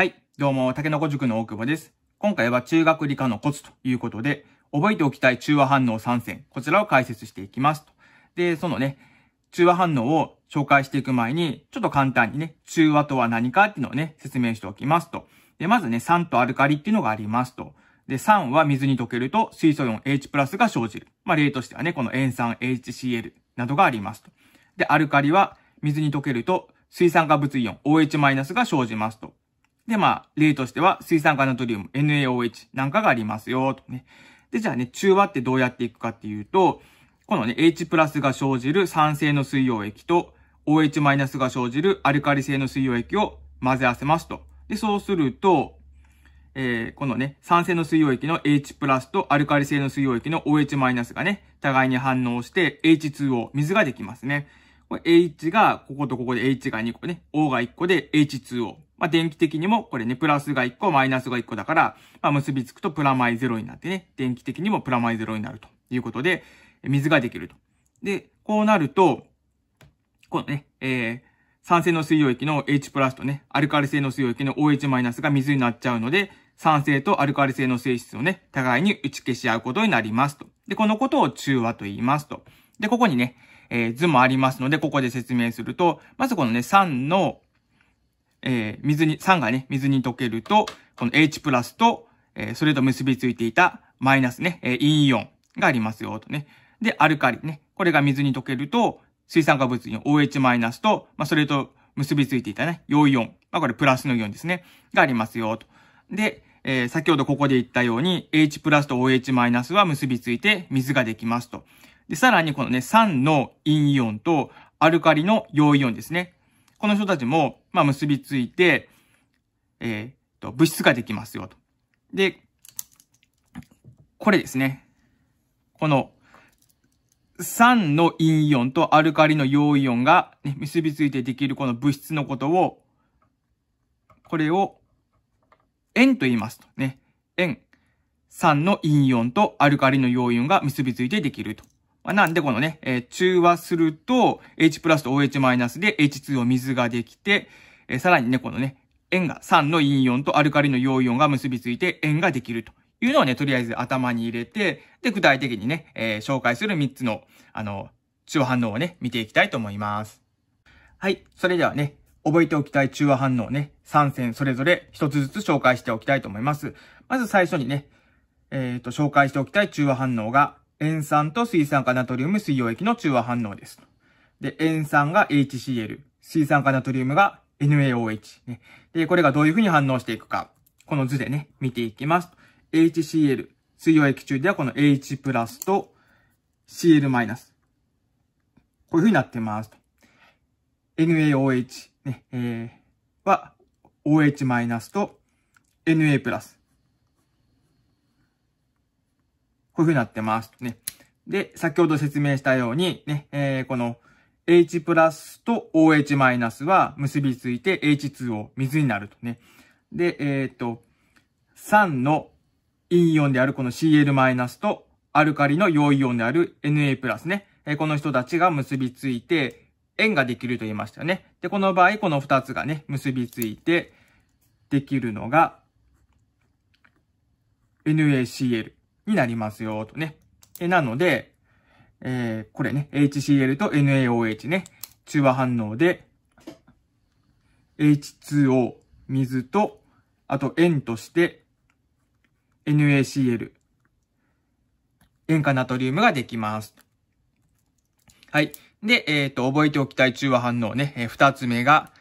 はい、どうも、竹の子塾の大久保です。今回は中学理科のコツということで、覚えておきたい中和反応3選、こちらを解説していきますと。で、そのね、中和反応を紹介していく前に、ちょっと簡単にね、中和とは何かっていうのをね、説明しておきますと。で、まずね、酸とアルカリっていうのがありますと。で、酸は水に溶けると水素 4H+, が生じる。まあ、例としてはね、この塩酸 HCl などがありますと。で、アルカリは水に溶けると水酸化物イオン OH- マイナスが生じますと。で、まあ、例としては、水酸化ナトリウム、NaOH なんかがありますよ、とね。で、じゃあね、中和ってどうやっていくかっていうと、このね、H プラスが生じる酸性の水溶液と、OH マイナスが生じるアルカリ性の水溶液を混ぜ合わせますと。で、そうすると、えー、このね、酸性の水溶液の H プラスとアルカリ性の水溶液の OH マイナスがね、互いに反応して H2O、水ができますね。これ H がこことここで H が2個ね、O が1個で H2O。まあ、電気的にもこれね、プラスが1個、マイナスが1個だから、まあ、結びつくとプラマイ0になってね、電気的にもプラマイ0になるということで、水ができると。で、こうなると、このね、えー、酸性の水溶液の H プラスとね、アルカリ性の水溶液の OH マイナスが水になっちゃうので、酸性とアルカリ性の性質をね、互いに打ち消し合うことになりますと。で、このことを中和と言いますと。で、ここにね、えー、図もありますので、ここで説明すると、まずこのね、酸のえー、水に、酸がね、水に溶けると、この H プラスと、えー、それと結びついていたマイナスね、えー、イオンがありますよ、とね。で、アルカリね。これが水に溶けると、水酸化物に OH マイナスと、まあ、それと結びついていたね、陽イオン。まあ、これプラスのイオンですね。がありますよ、と。で、えー、先ほどここで言ったように、H プラスと OH マイナスは結びついて水ができますと。で、さらにこのね、酸の陰イオンとアルカリの陽イオンですね。この人たちも、まあ、結びついて、えー、と、物質ができますよと。で、これですね。この、酸の陰イオンとアルカリの陽イオンが、ね、結びついてできるこの物質のことを、これを、円と言いますとね。円。酸の陰イオンとアルカリの陽イオンが結びついてできると。まあ、なんでこのね、えー、中和すると、H プラスと OH マイナスで H2 を水ができて、えー、さらにね、このね、塩が3の陰イオンとアルカリの陽イオンが結びついて塩ができるというのをね、とりあえず頭に入れて、で、具体的にね、えー、紹介する3つの、あの、中和反応をね、見ていきたいと思います。はい。それではね、覚えておきたい中和反応ね、3線それぞれ1つずつ紹介しておきたいと思います。まず最初にね、えっ、ー、と、紹介しておきたい中和反応が、塩酸と水酸化ナトリウム水溶液の中和反応です。で、塩酸が HCl、水酸化ナトリウムが NaOH、ね。で、これがどういうふうに反応していくか、この図でね、見ていきます。HCl、水溶液中ではこの H プラスと Cl マイナス。こういうふうになってます。NaOH、ね、えー、は OH マイナスと Na プラス。こういう風になってます。ね。で、先ほど説明したように、ね、えー、この H プラスと OH マイナスは結びついて H2O、水になるとね。で、えー、っと、酸の陰イオンであるこの Cl マイナスとアルカリの陽イオンである Na プラスね。えー、この人たちが結びついて、円ができると言いましたよね。で、この場合、この2つがね、結びついてできるのが NaCl。になりますよ、とね。え、なので、えー、これね、HCl と NaOH ね、中和反応で、H2O、水と、あと塩として、NaCl、塩化ナトリウムができます。はい。で、えっ、ー、と、覚えておきたい中和反応ね、えー、二つ目が、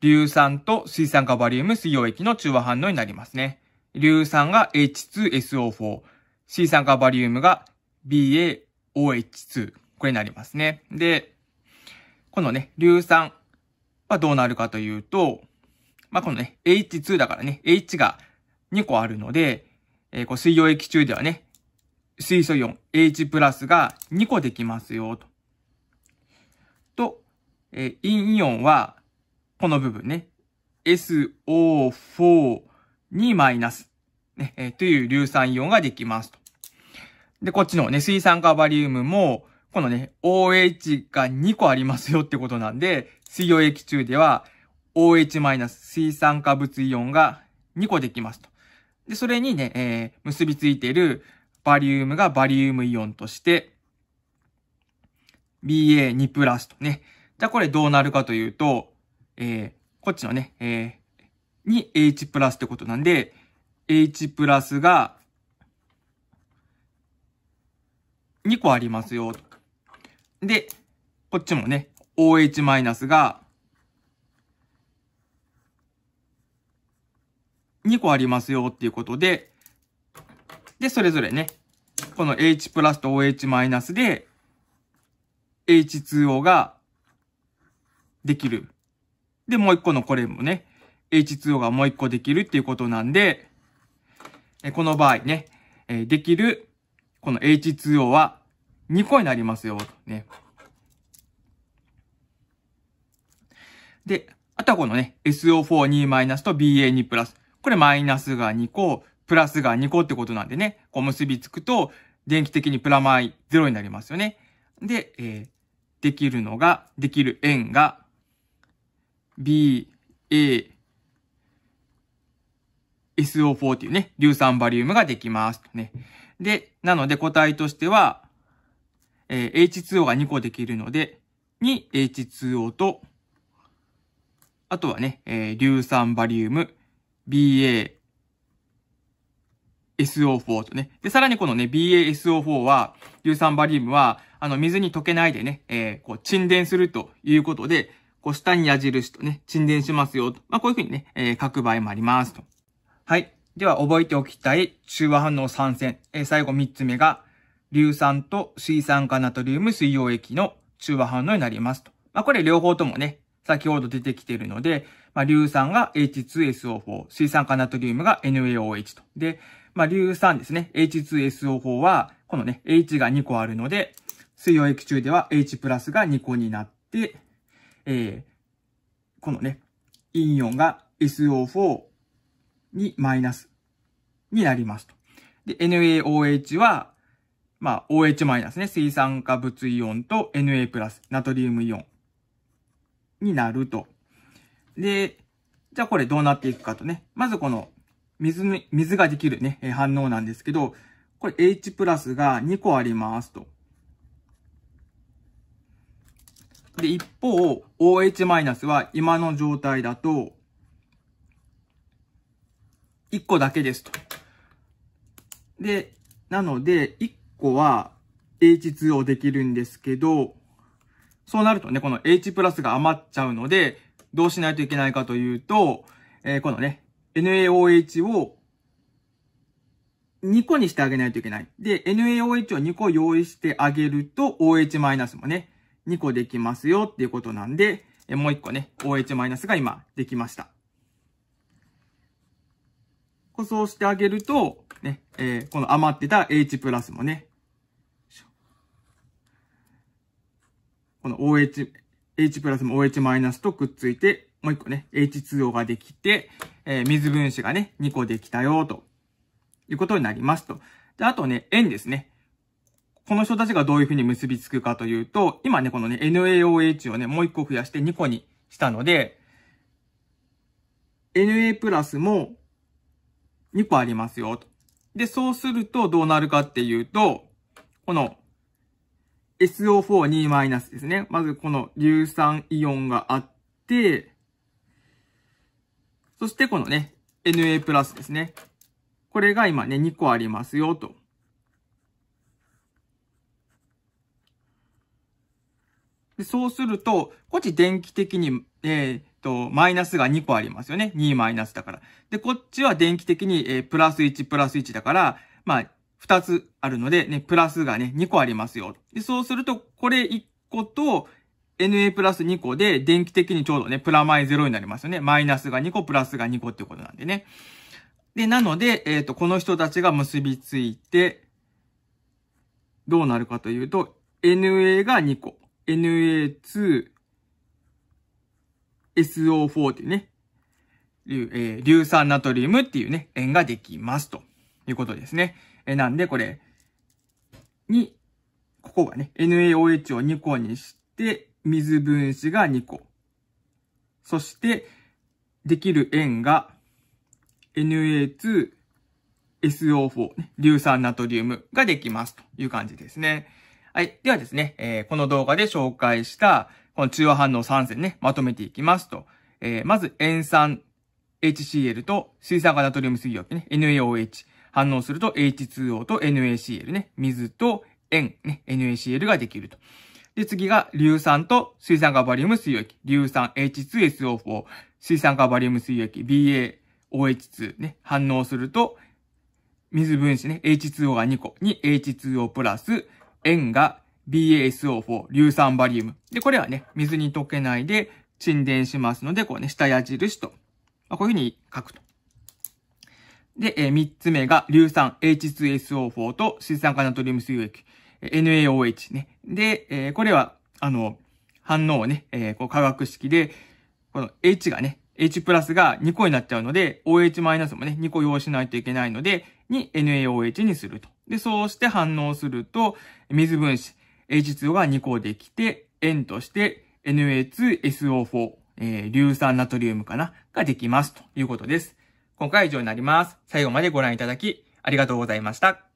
硫酸と水酸化バリウム水溶液の中和反応になりますね。硫酸が H2SO4、C 酸化バリウムが BaOH2。これになりますね。で、このね、硫酸はどうなるかというと、まあ、このね、H2 だからね、H が2個あるので、えー、こう水溶液中ではね、水素イオン H プラスが2個できますよ、と。と、えー、陰イオンは、この部分ね、SO4 にマイナス、ね、えー、という硫酸イオンができますと。で、こっちのね、水酸化バリウムも、このね、OH が2個ありますよってことなんで、水溶液中では OH- マイナス水酸化物イオンが2個できますと。で、それにね、えー、結びついているバリウムがバリウムイオンとして、BA2 プラスとね。じゃあこれどうなるかというと、えー、こっちのね、えー、2H プラスってことなんで、H プラスが2個ありますよ。で、こっちもね、OH マイナスが2個ありますよっていうことで、で、それぞれね、この H プラスと OH マイナスで、H2O ができる。で、もう一個のこれもね、H2O がもう一個できるっていうことなんで、この場合ね、できるこの H2O は2個になりますよ、とね。で、あとはこのね、SO42- と BA2+。これマイナスが2個、プラスが2個ってことなんでね、こう結びつくと、電気的にプラマイ0になりますよね。で、えー、できるのが、できる円が、B、A、SO4 っていうね、硫酸バリウムができます。ね。で、なので個体としては、えー、H2O が2個できるので、2H2O と、あとはね、えー、硫酸バリウム、BA、SO4 とね。で、さらにこのね、BASO4 は、硫酸バリウムは、あの、水に溶けないでね、えー、こう、沈殿するということで、こう、下に矢印とね、沈殿しますよと。まあ、こういうふうにね、えー、各場合もありますと。はい。では、覚えておきたい中和反応3選。えー、最後3つ目が、硫酸と水酸化ナトリウム水溶液の中和反応になりますと。まあ、これ両方ともね、先ほど出てきているので、まあ、硫酸が H2SO4、水酸化ナトリウムが NaOH と。で、まあ、硫酸ですね、H2SO4 は、このね、H が2個あるので、水溶液中では H プラスが2個になって、えー、このね、インイオンが SO4 にマイナスになりますと。で、NaOH は、まあ、OH マイナスね、水酸化物イオンと Na プラス、ナトリウムイオンになると。で、じゃあこれどうなっていくかとね。まずこの水、水ができるね、反応なんですけど、これ H プラスが2個ありますと。で、一方、OH マイナスは今の状態だと、1個だけですと。で、なので、1個は h 2をできるんですけど、そうなるとね、この H プラスが余っちゃうので、どうしないといけないかというと、えー、このね、NaOH を2個にしてあげないといけない。で、NaOH を2個用意してあげると、OH- マイナスもね、2個できますよっていうことなんで、もう1個ね、OH- マイナスが今できました。そうしてあげると、ね、えー、この余ってた H プラスもね、この OH、H プラスも OH マイナスとくっついて、もう一個ね、H2O ができて、えー、水分子がね、2個できたよ、ということになりますと。で、あとね、円ですね。この人たちがどういうふうに結びつくかというと、今ね、このね、NaOH をね、もう一個増やして2個にしたので、Na プラスも2個ありますよ、と。で、そうするとどうなるかっていうと、この SO42- ですね。まずこの硫酸イオンがあって、そしてこのね、Na プラスですね。これが今ね、2個ありますよ、と。でそうすると、こっち電気的に、えー、と、マイナスが2個ありますよね。2マイナスだから。で、こっちは電気的に、えー、プラス1、プラス1だから、まあ、2つあるので、ね、プラスがね、2個ありますよ。で、そうすると、これ1個と、NA プラス2個で、電気的にちょうどね、プラマイ0になりますよね。マイナスが2個、プラスが2個っていうことなんでね。で、なので、えっ、ー、と、この人たちが結びついて、どうなるかというと、NA が2個。NA2、SO4 っていうね、硫、えー、硫酸ナトリウムっていうね、塩ができますということですね。えー、なんでこれに、ここがね、NaOH を2個にして、水分子が2個。そして、できる塩が Na2、SO4、ね、硫酸ナトリウムができますという感じですね。はい。ではですね、えー、この動画で紹介した、この中和反応3選ね、まとめていきますと。えー、まず、塩酸 HCl と水酸化ナトリウム水溶液ね、NaOH。反応すると H2O と NaCl ね、水と塩ね、NaCl ができると。で、次が、硫酸と水酸化バリウム水溶液。硫酸 H2SO4、水酸化バリウム水溶液 BaOH2 ね、反応すると、水分子ね、H2O が2個に H2O プラス塩が BASO4、硫酸バリウム。で、これはね、水に溶けないで沈殿しますので、こうね、下矢印と、まあ、こういうふうに書くと。で、えー、3つ目が硫酸 H2SO4 と水酸化ナトリウム水溶液、NaOH ね。で、えー、これは、あの、反応をね、えー、こう化学式で、この H がね、H プラスが2個になっちゃうので、OH マイナスもね、2個用意しないといけないので、に NaOH にすると。で、そうして反応すると、水分子 h 2が2個できて、円として NA2SO4、えー、硫酸ナトリウムかなができますということです。今回は以上になります。最後までご覧いただき、ありがとうございました。